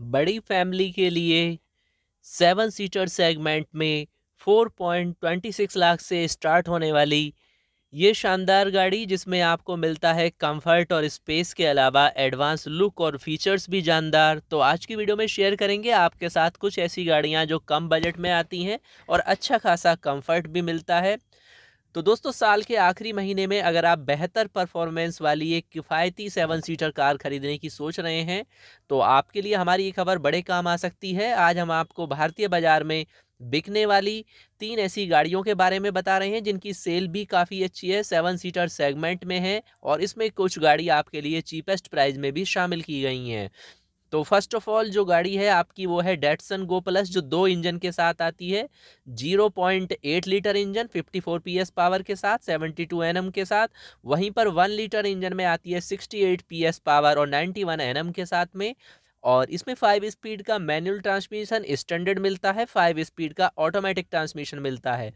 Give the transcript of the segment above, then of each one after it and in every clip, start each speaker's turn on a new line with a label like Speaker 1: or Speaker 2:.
Speaker 1: बड़ी फैमिली के लिए सेवन सीटर सेगमेंट में 4.26 लाख से स्टार्ट होने वाली ये शानदार गाड़ी जिसमें आपको मिलता है कंफर्ट और स्पेस के अलावा एडवांस लुक और फीचर्स भी जानदार तो आज की वीडियो में शेयर करेंगे आपके साथ कुछ ऐसी गाड़ियाँ जो कम बजट में आती हैं और अच्छा खासा कंफर्ट भी मिलता है तो दोस्तों साल के आखिरी महीने में अगर आप बेहतर परफॉर्मेंस वाली एक किफ़ायती सेवन सीटर कार खरीदने की सोच रहे हैं तो आपके लिए हमारी ये खबर बड़े काम आ सकती है आज हम आपको भारतीय बाज़ार में बिकने वाली तीन ऐसी गाड़ियों के बारे में बता रहे हैं जिनकी सेल भी काफ़ी अच्छी है सेवन सीटर सेगमेंट में है और इसमें कुछ गाड़ी आपके लिए चीपेस्ट प्राइस में भी शामिल की गई हैं तो फर्स्ट ऑफ ऑल जो गाड़ी है आपकी वो है डेटसन गो प्लस जो दो इंजन के साथ आती है 0.8 लीटर इंजन 54 पीएस पावर के साथ 72 एनएम के साथ वहीं पर वन लीटर इंजन में आती है 68 पीएस पावर और 91 एनएम के साथ में और इसमें फाइव स्पीड का मैनुअल ट्रांसमिशन स्टैंडर्ड मिलता है फाइव स्पीड का ऑटोमेटिक ट्रांसमिशन मिलता है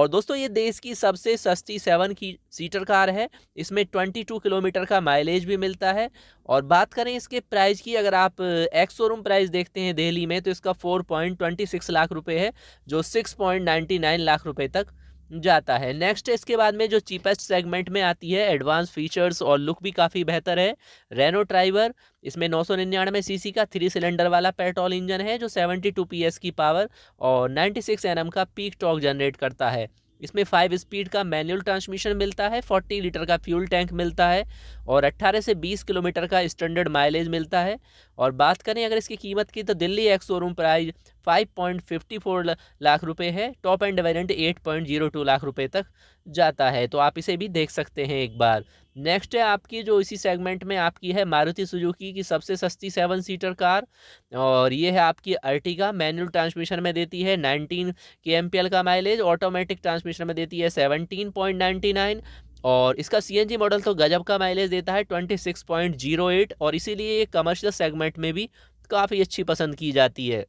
Speaker 1: और दोस्तों ये देश की सबसे सस्ती सेवन की सीटर कार है इसमें ट्वेंटी टू किलोमीटर का माइलेज भी मिलता है और बात करें इसके प्राइस की अगर आप एक्स शोरूम प्राइस देखते हैं दिल्ली में तो इसका four point twenty six lakh रुपये है जो six point ninety nine lakh रुपये तक जाता है नेक्स्ट इसके बाद में जो चीपेस्ट सेगमेंट में आती है एडवांस फीचर्स और लुक भी काफ़ी बेहतर है रेनो ट्राइवर इसमें नौ सौ निन्यानवे सी का थ्री सिलेंडर वाला पेट्रोल इंजन है जो सेवेंटी टू पी एस की पावर और नाइन्टी सिक्स एन एम का पीक टॉक जनरेट करता है इसमें फाइव स्पीड का मैनुअल ट्रांसमिशन मिलता है फोर्टी लीटर का फ्यूल टैंक मिलता है और अट्ठारह से बीस किलोमीटर का स्टैंडर्ड माइलेज मिलता है और बात करें अगर इसकी कीमत की तो Delhi ex showroom price five point fifty four lakh रुपये है top end variant eight point zero two lakh रुपये तक जाता है तो आप इसे भी देख सकते हैं एक बार नेक्स्ट है आपकी जो इसी सेगमेंट में आपकी है मारुति सुजुकी की सबसे सस्ती सेवन सीटर कार और ये है आपकी अर्टिगा मैनुअल ट्रांसमिशन में देती है नाइनटीन के एम का माइलेज ऑटोमेटिक ट्रांसमिशन में देती है सेवनटीन पॉइंट नाइन्टी नाइन और इसका जी मॉडल तो गजब का माइलेज देता है twenty six point zero eight और इसीलिए ये कमर्शियल सेगमेंट में भी काफ़ी अच्छी पसंद की जाती है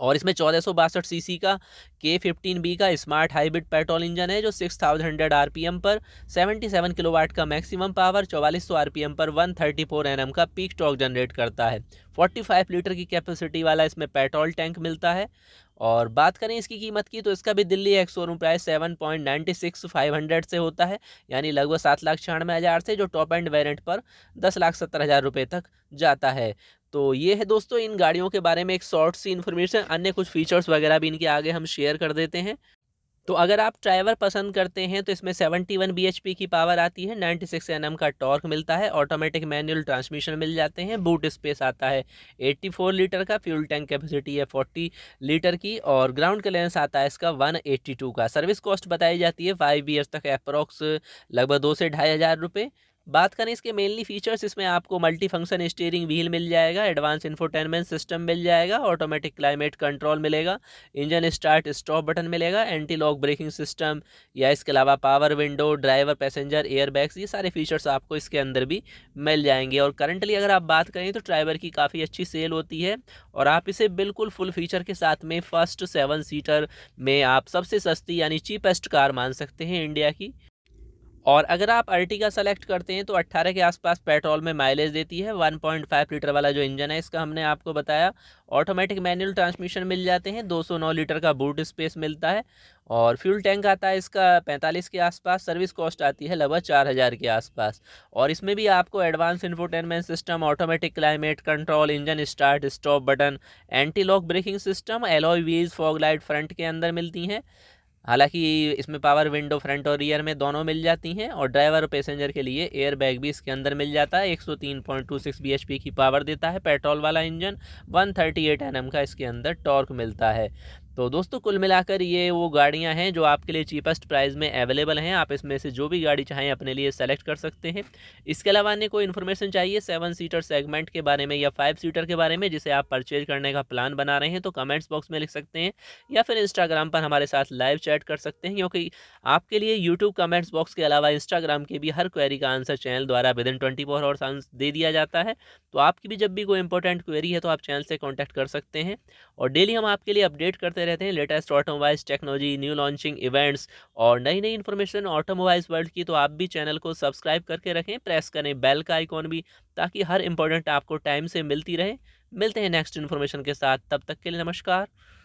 Speaker 1: और इसमें चौदह सौ बासठ सी का के फिफ्टीन बी का स्मार्ट हाइब्रिड पेट्रोल इंजन है जो six thousand hundred R P M पर सेवेंटी सेवन किलोवाट का मैक्सिमम पावर 4400 सौ आर पी एम पर one thirty four N M का पीक टॉक जनरेट करता है फोर्टी फाइव लीटर की कैपेसिटी वाला इसमें पेट्रोल टैंक मिलता है और बात करें इसकी कीमत की तो इसका भी Delhi ex showroom price seven point ninety six five hundred से होता है यानी लगभग सात लाख छियानवे हज़ार से जो टॉप एंड वेरिएंट पर दस लाख सत्तर हज़ार रुपये तक जाता है तो ये है दोस्तों इन गाड़ियों के बारे में एक शॉर्ट सी इन्फॉर्मेशन अन्य कुछ फीचर्स वगैरह भी इनके आगे हम शेयर कर देते हैं तो अगर आप ड्राइवर पसंद करते हैं तो इसमें सेवेंटी वन की पावर आती है नाइन्टी सिक्स mm का टॉर्क मिलता है ऑटोमेटिक मैनुअल ट्रांसमिशन मिल जाते हैं बूट स्पेस आता है फोर लीटर का फ्यूल टैंक कैपेसिटी है फोर्टी लीटर की और ग्राउंड क्लियरेंस आता है इसका टू का सर्विस कॉस्ट बताई जाती है फाइव ईयर्स तक अप्रॉक्स लगभग दो से ढाई हज़ार रुपये बात करें इसके मेनली फीचर्स इसमें आपको मल्टी फंक्शन स्टीयरिंग व्हील मिल जाएगा एडवांस इन्फोटेनमेंट सिस्टम मिल जाएगा ऑटोमेटिक क्लाइमेट कंट्रोल मिलेगा इंजन स्टार्ट स्टॉप बटन मिलेगा एंटी लॉक ब्रेकिंग सिस्टम या इसके अलावा power window driver passenger air bags ये सारे फीचर्स आपको इसके अंदर भी मिल जाएंगे और करंटली अगर आप बात करें तो ड्राइवर की काफ़ी अच्छी सेल होती है और आप इसे बिल्कुल फुल फीचर के साथ में फर्स्ट सेवन सीटर में आप सबसे सस्ती यानी चीपेस्ट कार मान सकते हैं इंडिया की और अगर आप अर्टिगा सेलेक्ट करते हैं तो 18 के आसपास पेट्रोल में माइलेज देती है 1.5 लीटर वाला जो इंजन है इसका हमने आपको बताया ऑटोमेटिक मैनुअल ट्रांसमिशन मिल जाते हैं 209 लीटर का बूट स्पेस मिलता है और फ्यूल टैंक आता है इसका 45 के आसपास सर्विस कॉस्ट आती है लगभग चार हज़ार के आसपास और इसमें भी आपको advance infotainment system automatic climate control engine start stop button anti lock braking system alloy wheels fog light front के अंदर मिलती हैं हालांकि इसमें पावर विंडो फ्रंट और रियर में दोनों मिल जाती हैं और ड्राइवर और पैसेंजर के लिए एयर बैग भी इसके अंदर मिल जाता है 103.26 bhp की पावर देता है पेट्रोल वाला इंजन 138 nm का इसके अंदर टॉर्क मिलता है तो दोस्तों कुल मिलाकर ये वो गाड़ियाँ हैं जो आपके लिए चीपेस्ट प्राइस में अवेलेबल हैं आप इसमें से जो भी गाड़ी चाहें अपने लिए सेलेक्ट कर सकते हैं इसके अलावा अन्य कोई इन्फॉर्मेशन चाहिए सेवन सीटर सेगमेंट के बारे में या फाइव सीटर के बारे में जिसे आप परचेज करने का प्लान बना रहे हैं तो कमेंट्स बॉक्स में लिख सकते हैं या फिर इंस्टाग्राम पर हमारे साथ लाइव चैट कर सकते हैं क्योंकि आपके लिए यूट्यूब कमेंट्स बॉक्स के अलावा इंस्टाग्राम के भी हर क्वेरी का आंसर चैनल द्वारा within twenty four hours दे दिया जाता है तो आपकी भी जब भी कोई इंपॉर्टेंट क्वेरी है तो आप चैनल से कॉन्टैक्ट कर सकते हैं और डेली हम आपके लिए अपडेट करते रहते हैं latest automobiles technology new launching events और नई नई इन्फॉर्मेशन ऑटोमोबाइल्स वर्ल्ड की तो आप भी चैनल को सब्सक्राइब करके रखें प्रेस करें बेल का आइकॉन भी ताकि हर इंपॉर्टेंट आपको टाइम से मिलती रहे मिलते हैं नेक्स्ट इन्फॉर्मेशन के साथ तब तक के लिए नमस्कार